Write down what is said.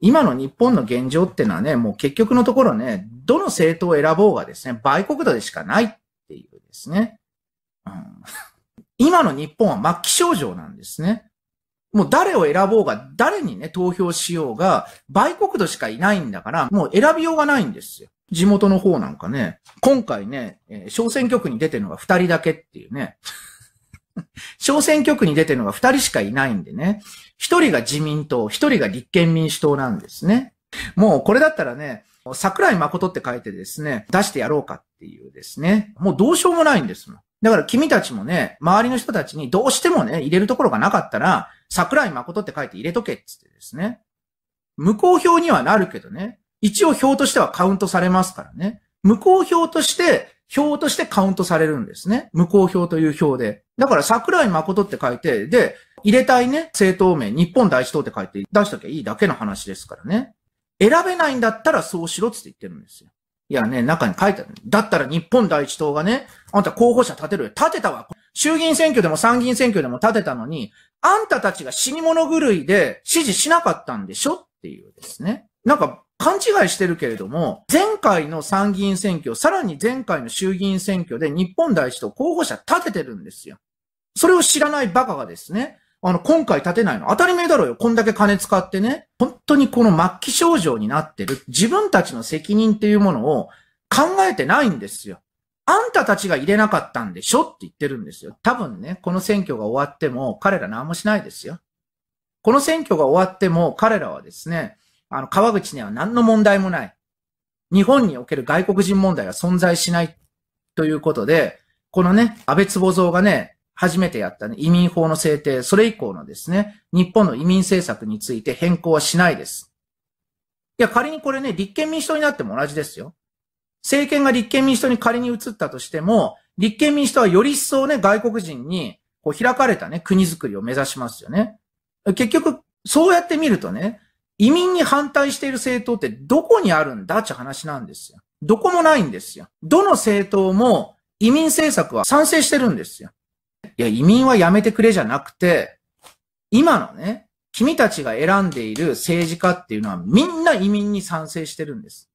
今の日本の現状ってのはね、もう結局のところね、どの政党を選ぼうがですね、売国度でしかないっていうですね。うん、今の日本は末期症状なんですね。もう誰を選ぼうが、誰にね、投票しようが、売国度しかいないんだから、もう選びようがないんですよ。地元の方なんかね、今回ね、えー、小選挙区に出てるのが二人だけっていうね。小選挙区に出てるのが2人しかいないんでね、1人が自民党、1人が立憲民主党なんですね。もうこれだったらね、桜井誠って書いてですね、出してやろうかっていうですね、もうどうしようもないんですもん。だから君たちもね、周りの人たちにどうしてもね、入れるところがなかったら、桜井誠って書いて入れとけっつってですね。無効票にはなるけどね、一応票としてはカウントされますからね。無効票として票としてカウントされるんですね。無効票という票で。だから桜井誠って書いて、で、入れたいね、政党名、日本第一党って書いて出しときゃいいだけの話ですからね。選べないんだったらそうしろって言ってるんですよ。いやね、中に書いてある。だったら日本第一党がね、あんた候補者立てるよ。立てたわ。衆議院選挙でも参議院選挙でも立てたのに、あんたたちが死に物狂いで支持しなかったんでしょっていうですね。なんか勘違いしてるけれども、回の参議院選挙、さらに前回の衆議院選挙で日本第一党候補者立ててるんですよ。それを知らないバカがですね、あの、今回立てないの。当たり前だろうよ。こんだけ金使ってね。本当にこの末期症状になってる。自分たちの責任っていうものを考えてないんですよ。あんたたちが入れなかったんでしょって言ってるんですよ。多分ね、この選挙が終わっても彼ら何もしないですよ。この選挙が終わっても彼らはですね、あの、川口には何の問題もない。日本における外国人問題が存在しないということで、このね、安倍坪蔵がね、初めてやったね、移民法の制定、それ以降のですね、日本の移民政策について変更はしないです。いや、仮にこれね、立憲民主党になっても同じですよ。政権が立憲民主党に仮に移ったとしても、立憲民主党はより一層ね、外国人にこう開かれたね、国づくりを目指しますよね。結局、そうやってみるとね、移民に反対している政党ってどこにあるんだって話なんですよ。どこもないんですよ。どの政党も移民政策は賛成してるんですよ。いや、移民はやめてくれじゃなくて、今のね、君たちが選んでいる政治家っていうのはみんな移民に賛成してるんです。